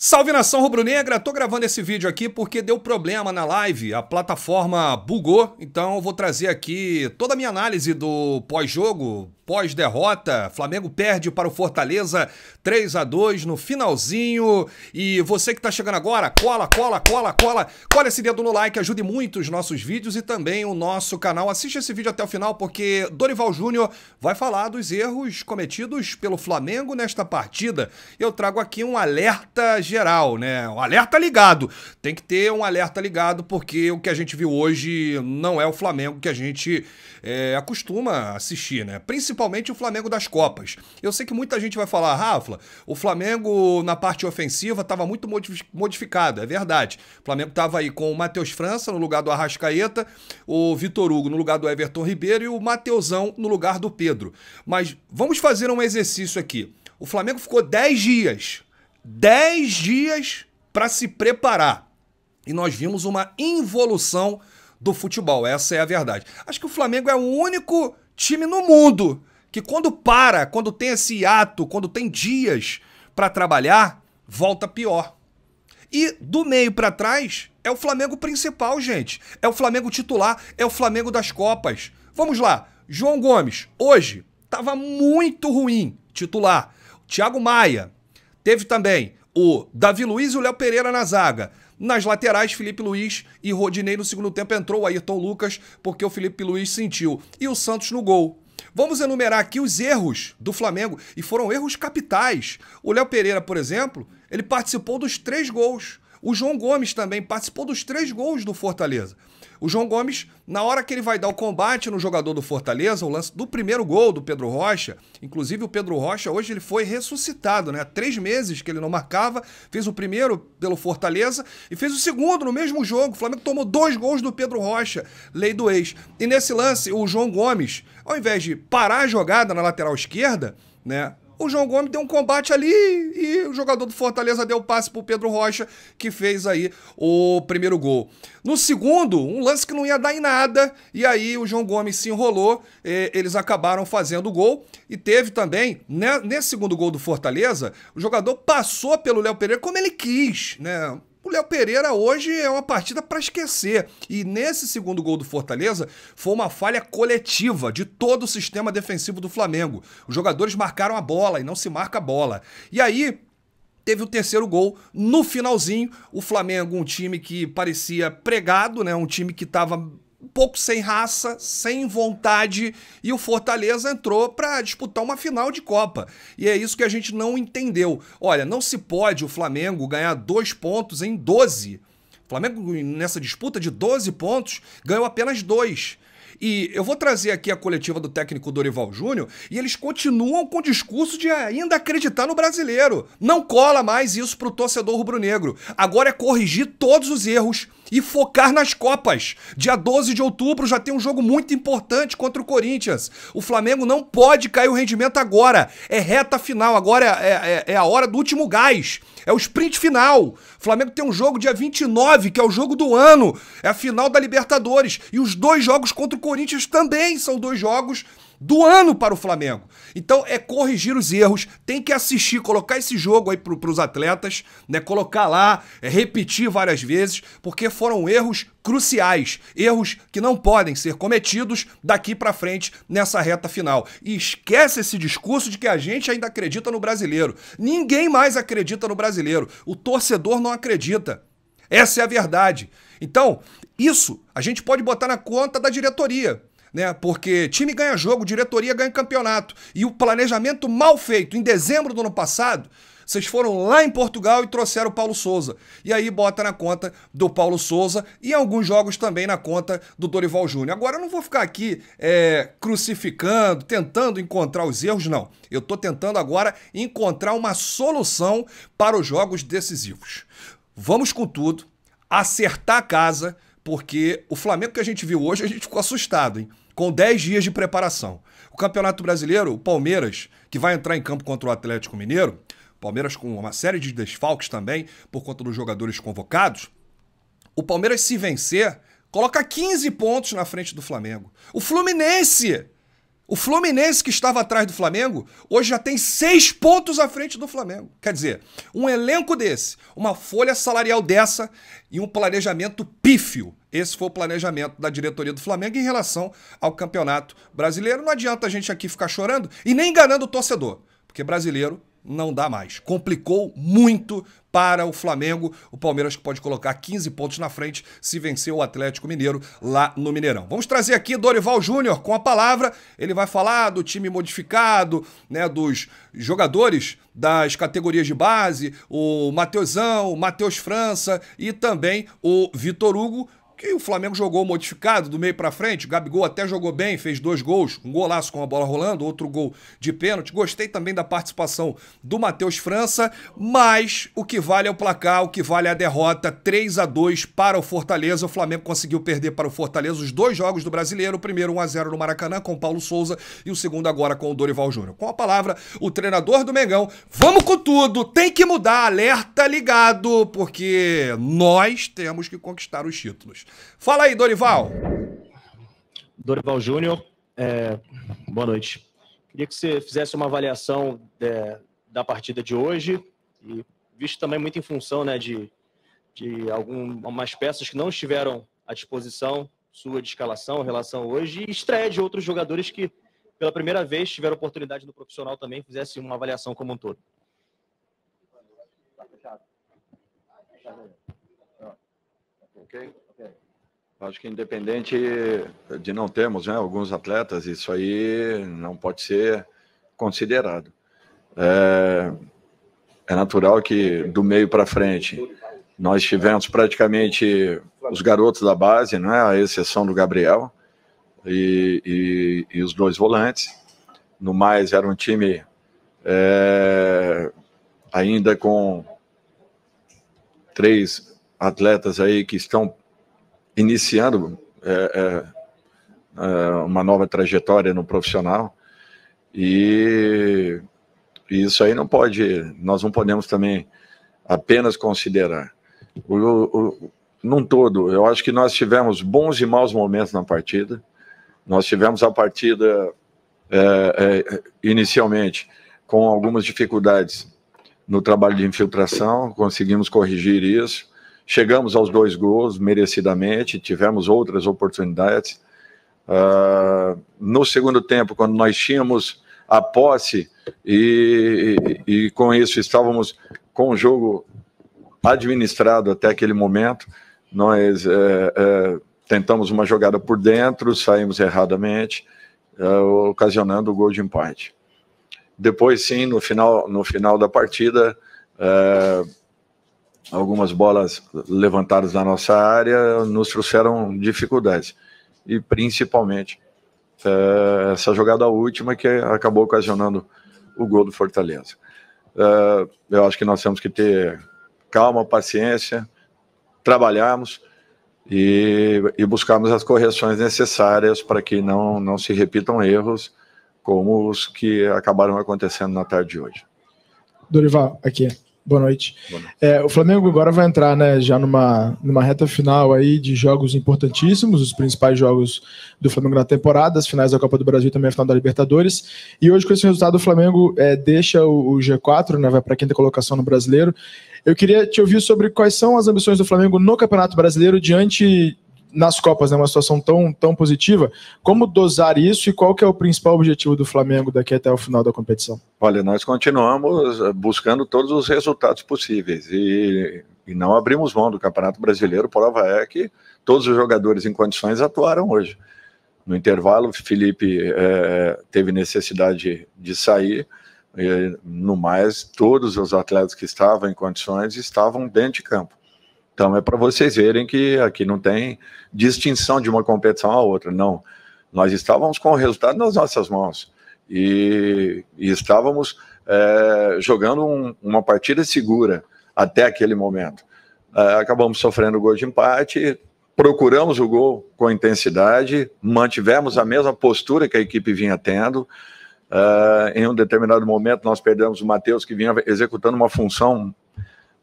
Salve nação rubro-negra, tô gravando esse vídeo aqui porque deu problema na live, a plataforma bugou, então eu vou trazer aqui toda a minha análise do pós-jogo, pós-derrota. Flamengo perde para o Fortaleza 3 a 2 no finalzinho. E você que está chegando agora, cola, cola, cola, cola. Cola esse dedo no like, ajude muito os nossos vídeos e também o nosso canal. Assista esse vídeo até o final porque Dorival Júnior vai falar dos erros cometidos pelo Flamengo nesta partida. Eu trago aqui um alerta geral, né? Um alerta ligado. Tem que ter um alerta ligado porque o que a gente viu hoje não é o Flamengo que a gente é, acostuma assistir, né? Principalmente principalmente o Flamengo das Copas. Eu sei que muita gente vai falar, Rafa, o Flamengo na parte ofensiva estava muito modificado, é verdade. O Flamengo estava aí com o Matheus França no lugar do Arrascaeta, o Vitor Hugo no lugar do Everton Ribeiro e o Mateusão no lugar do Pedro. Mas vamos fazer um exercício aqui. O Flamengo ficou 10 dias, 10 dias para se preparar. E nós vimos uma involução do futebol, essa é a verdade. Acho que o Flamengo é o único time no mundo que quando para, quando tem esse ato, quando tem dias para trabalhar, volta pior. E do meio para trás é o Flamengo principal, gente. É o Flamengo titular, é o Flamengo das Copas. Vamos lá. João Gomes, hoje estava muito ruim, titular. Thiago Maia. Teve também o Davi Luiz e o Léo Pereira na zaga. Nas laterais, Felipe Luiz e Rodinei no segundo tempo entrou Ayrton Lucas porque o Felipe Luiz sentiu. E o Santos no gol. Vamos enumerar aqui os erros do Flamengo e foram erros capitais. O Léo Pereira, por exemplo, ele participou dos três gols. O João Gomes também participou dos três gols do Fortaleza. O João Gomes, na hora que ele vai dar o combate no jogador do Fortaleza, o lance do primeiro gol do Pedro Rocha, inclusive o Pedro Rocha hoje ele foi ressuscitado, né? Há três meses que ele não marcava, fez o primeiro pelo Fortaleza e fez o segundo no mesmo jogo. O Flamengo tomou dois gols do Pedro Rocha, lei do ex. E nesse lance, o João Gomes, ao invés de parar a jogada na lateral esquerda, né? o João Gomes deu um combate ali e o jogador do Fortaleza deu o passe pro Pedro Rocha, que fez aí o primeiro gol. No segundo, um lance que não ia dar em nada, e aí o João Gomes se enrolou, eh, eles acabaram fazendo o gol, e teve também, né, nesse segundo gol do Fortaleza, o jogador passou pelo Léo Pereira como ele quis, né? o Léo Pereira hoje é uma partida para esquecer. E nesse segundo gol do Fortaleza foi uma falha coletiva de todo o sistema defensivo do Flamengo. Os jogadores marcaram a bola e não se marca a bola. E aí, teve o terceiro gol no finalzinho. O Flamengo, um time que parecia pregado, né? Um time que estava um pouco sem raça, sem vontade, e o Fortaleza entrou para disputar uma final de Copa. E é isso que a gente não entendeu. Olha, não se pode o Flamengo ganhar dois pontos em 12. O Flamengo, nessa disputa de 12 pontos, ganhou apenas dois. E eu vou trazer aqui a coletiva do técnico Dorival Júnior e eles continuam com o discurso de ainda acreditar no brasileiro. Não cola mais isso pro torcedor rubro-negro. Agora é corrigir todos os erros e focar nas Copas. Dia 12 de outubro já tem um jogo muito importante contra o Corinthians. O Flamengo não pode cair o rendimento agora. É reta final, agora é, é, é a hora do último gás. É o sprint final. O Flamengo tem um jogo dia 29, que é o jogo do ano. É a final da Libertadores. E os dois jogos contra o Corinthians também são dois jogos do ano para o Flamengo. Então é corrigir os erros, tem que assistir, colocar esse jogo aí para os atletas, né? Colocar lá, é, repetir várias vezes, porque foram erros cruciais, erros que não podem ser cometidos daqui para frente nessa reta final. E esquece esse discurso de que a gente ainda acredita no brasileiro. Ninguém mais acredita no brasileiro. O torcedor não acredita. Essa é a verdade. Então, isso a gente pode botar na conta da diretoria né? Porque time ganha jogo, diretoria ganha campeonato. E o planejamento mal feito em dezembro do ano passado, vocês foram lá em Portugal e trouxeram o Paulo Souza. E aí bota na conta do Paulo Souza e alguns jogos também na conta do Dorival Júnior. Agora eu não vou ficar aqui é, crucificando, tentando encontrar os erros, não. Eu estou tentando agora encontrar uma solução para os jogos decisivos. Vamos com tudo, acertar a casa porque o Flamengo que a gente viu hoje, a gente ficou assustado, hein? Com 10 dias de preparação. O Campeonato Brasileiro, o Palmeiras, que vai entrar em campo contra o Atlético Mineiro, Palmeiras com uma série de desfalques também, por conta dos jogadores convocados. O Palmeiras, se vencer, coloca 15 pontos na frente do Flamengo. O Fluminense o Fluminense, que estava atrás do Flamengo, hoje já tem seis pontos à frente do Flamengo. Quer dizer, um elenco desse, uma folha salarial dessa e um planejamento pífio. Esse foi o planejamento da diretoria do Flamengo em relação ao campeonato brasileiro. Não adianta a gente aqui ficar chorando e nem enganando o torcedor, porque brasileiro não dá mais. Complicou muito para o Flamengo. O Palmeiras que pode colocar 15 pontos na frente se vencer o Atlético Mineiro lá no Mineirão. Vamos trazer aqui Dorival Júnior com a palavra. Ele vai falar do time modificado, né, dos jogadores das categorias de base, o Mateusão, o Matheus França e também o Vitor Hugo que o Flamengo jogou modificado do meio para frente. O Gabigol até jogou bem, fez dois gols, um golaço com a bola rolando, outro gol de pênalti. Gostei também da participação do Matheus França, mas o que vale é o placar, o que vale é a derrota 3 a 2 para o Fortaleza. O Flamengo conseguiu perder para o Fortaleza os dois jogos do Brasileiro, o primeiro 1 a 0 no Maracanã com o Paulo Souza e o segundo agora com o Dorival Júnior. Com a palavra, o treinador do Mengão. Vamos com tudo, tem que mudar, alerta ligado, porque nós temos que conquistar os títulos. Fala aí, Dorival. Dorival Júnior, é, boa noite. Queria que você fizesse uma avaliação é, da partida de hoje, e visto também muito em função né, de, de algumas peças que não estiveram à disposição sua de escalação, relação hoje, e estreia de outros jogadores que, pela primeira vez, tiveram oportunidade no profissional também, fizesse uma avaliação como um todo. Tá tá okay. Acho que independente de não termos né, alguns atletas, isso aí não pode ser considerado. É, é natural que do meio para frente nós tivemos praticamente os garotos da base, é a exceção do Gabriel e, e, e os dois volantes. No mais era um time é, ainda com três atletas aí que estão iniciando é, é, é, uma nova trajetória no profissional e, e, isso aí não pode, nós não podemos também apenas considerar. O, o, num todo, eu acho que nós tivemos bons e maus momentos na partida. Nós tivemos a partida é, é, inicialmente com algumas dificuldades no trabalho de infiltração, conseguimos corrigir isso. Chegamos aos dois gols, merecidamente, tivemos outras oportunidades. Uh, no segundo tempo, quando nós tínhamos a posse e, e, e, com isso estávamos com o jogo administrado até aquele momento, nós é, é, tentamos uma jogada por dentro, saímos erradamente, é, ocasionando o gol de empate. Depois, sim, no final, no final da partida, algumas bolas levantadas na nossa área nos trouxeram dificuldades. E principalmente é, essa jogada última que acabou ocasionando o gol do Fortaleza. É, eu acho que nós temos que ter calma, paciência, trabalharmos e, e buscarmos as correções necessárias para que não, não se repitam erros como os que acabaram acontecendo na tarde de hoje. Dorival, aqui. Boa noite. Boa noite. É, o Flamengo agora vai entrar né, já numa, numa reta final aí de jogos importantíssimos, os principais jogos do Flamengo na temporada, as finais da Copa do Brasil e também a final da Libertadores. E hoje, com esse resultado, o Flamengo é, deixa o, o, G4, né, vai para a quinta colocação no brasileiro. Eu queria te ouvir sobre quais são as ambições do Flamengo no Campeonato Brasileiro diante nas Copas, né, uma situação tão, tão positiva. Como dosar isso e qual que é o principal objetivo do Flamengo daqui até o final da competição? Olha, nós continuamos eh, buscando todos os resultados possíveis e, e não abrimos mão do Campeonato Brasileiro, prova é que todos os jogadores em condições atuaram hoje. No intervalo, Felipe é, teve necessidade de sair, e, eh, no mais, todos os atletas que estavam em condições estavam dentro de campo. Então é para vocês verem que aqui não tem distinção de uma competição à outra, não. Nós estávamos com o resultado nas nossas mãos e, e estávamos é, jogando um, uma partida segura até aquele momento. É, acabamos sofrendo gol de empate, procuramos o gol com intensidade, mantivemos a mesma postura que a equipe vinha tendo. É, em um determinado momento, nós perdemos o Matheus, que vinha executando uma função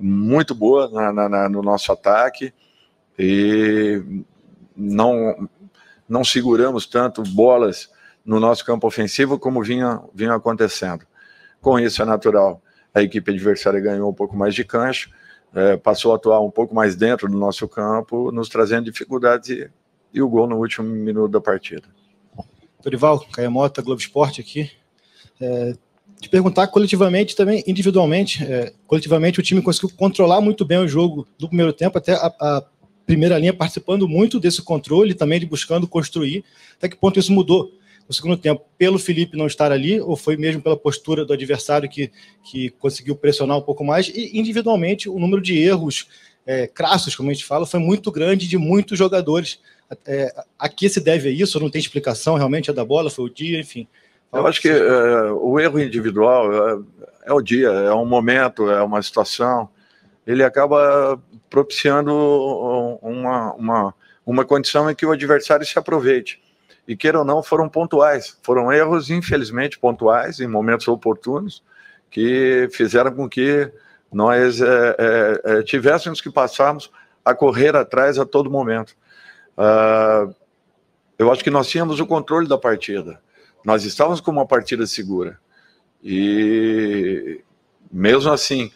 muito boa na, na, na, no nosso ataque e não, não seguramos tanto bolas no nosso campo ofensivo como vinha, vinha acontecendo. Com isso é natural, a equipe adversária ganhou um pouco mais de cancho é, passou a atuar um pouco mais dentro do nosso campo, nos trazendo dificuldades e, e o gol no último minuto da partida. Dorival, Caia Mota, Globo Esporte aqui. É, te perguntar coletivamente também, individualmente, é, coletivamente o time conseguiu controlar muito bem o jogo do primeiro tempo, até a, a, primeira linha participando muito desse controle, também de buscando construir. Até que ponto isso mudou no segundo tempo, pelo Felipe não estar ali, ou foi mesmo pela postura do adversário que, que conseguiu pressionar um pouco mais? E individualmente, o número de erros é, crassos, como a gente fala, foi muito grande de muitos jogadores. É, a que se deve a isso? Não tem explicação, realmente é da bola, foi o dia, enfim. Eu acho que é, o erro individual é, é, o dia, é um momento, é uma situação. Ele acaba propiciando uma, uma, uma condição em que o adversário se aproveite. E queira ou não, foram pontuais. Foram erros, infelizmente, pontuais, em momentos oportunos, que fizeram com que nós é, é, tivéssemos que passarmos a correr atrás a todo momento. Uh, eu acho que nós tínhamos o controle da partida nós estávamos com uma partida segura. E mesmo assim,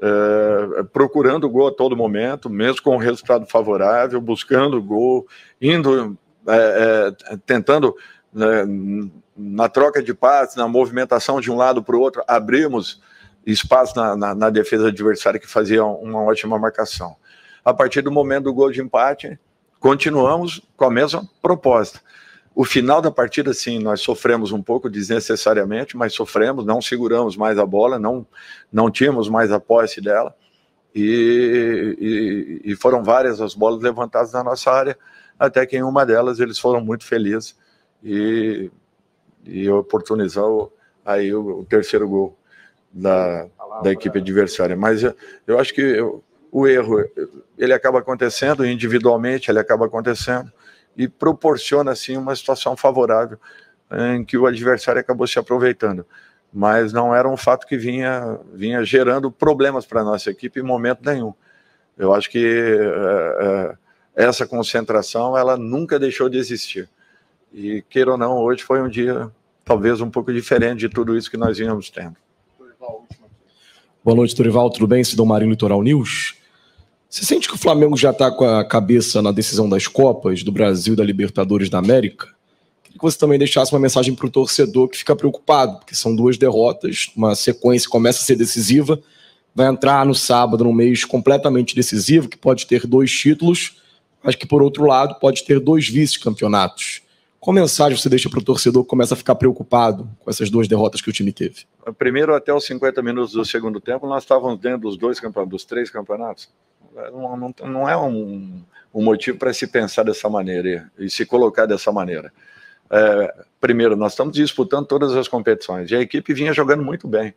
é, procurando o gol a todo momento, mesmo com o um resultado favorável, buscando o gol, indo, é, é, tentando né, na troca de passes, na movimentação de um lado para o outro, abrimos espaço na, na, na, defesa adversária que fazia uma ótima marcação. A partir do momento do gol de empate, continuamos com a mesma proposta o final da partida, sim, nós sofremos um pouco desnecessariamente, mas sofremos, não seguramos mais a bola, não, não tínhamos mais a posse dela. E, e, e foram várias as bolas levantadas na nossa área, até que em uma delas eles foram muito felizes e, e oportunizou aí o, o terceiro gol da, da equipe adversária. Mas eu, eu acho que eu, o erro, ele acaba acontecendo individualmente, ele acaba acontecendo, e proporciona assim uma situação favorável eh, em que o adversário acabou se aproveitando. Mas não era um fato que vinha, vinha gerando problemas para a nossa equipe em momento nenhum. Eu acho que é, é, essa concentração ela nunca deixou de existir. E queira ou não, hoje foi um dia talvez um pouco diferente de tudo isso que nós vínhamos tendo. Boa noite, Turival. Tudo bem? Sidão Marinho Litoral News. Você sente que o Flamengo já está com a cabeça na decisão das Copas, do Brasil, da Libertadores da América? Queria que você também deixasse uma mensagem para o torcedor que fica preocupado, porque são duas derrotas, uma sequência começa a ser decisiva, vai entrar no sábado, num mês completamente decisivo, que pode ter dois títulos, mas que, por outro lado, pode ter dois vice-campeonatos. Qual mensagem você deixa para o torcedor que começa a ficar preocupado com essas duas derrotas que o time teve? Primeiro, até os 50 minutos do segundo tempo, nós estávamos dentro dos dois campeonatos, dos três campeonatos não, não, não é um, um motivo para se pensar dessa maneira e, e se colocar dessa maneira. É, primeiro, nós estamos disputando todas as competições e a equipe vinha jogando muito bem.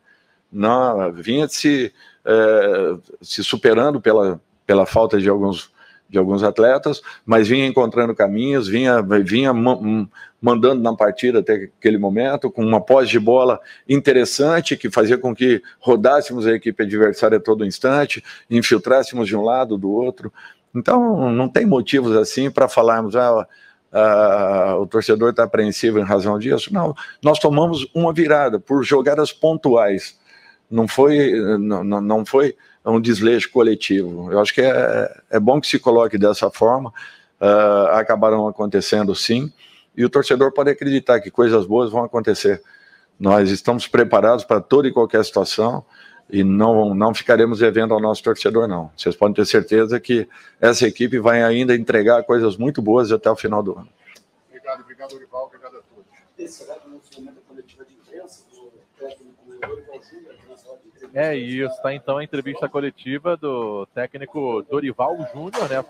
Não, vinha se, é, se superando pela, pela falta de alguns de alguns atletas, mas vinha encontrando caminhos, vinha, vinha hum, mandando na partida até aquele momento, com uma pós de bola interessante, que fazia com que rodássemos a equipe adversária a todo instante, infiltrássemos de um lado, do outro. Então, não tem motivos assim para falarmos, ah, ah, o torcedor está apreensivo em razão disso. Não, nós tomamos uma virada por jogadas pontuais. Não foi, não, não foi é um desleixo coletivo. Eu acho que é, é bom que se coloque dessa forma. Uh, é, acabaram acontecendo sim, e o torcedor pode acreditar que coisas boas vão acontecer. Nós estamos preparados para toda e qualquer situação e não, não ficaremos devendo ao nosso torcedor, não. Vocês podem ter certeza que essa equipe vai ainda entregar coisas muito boas até o final do ano. Obrigado, obrigado, Olival, obrigado a todos. Esse é o momento da coletiva de imprensa do é isso, tá então a entrevista coletiva do técnico Dorival Júnior, né?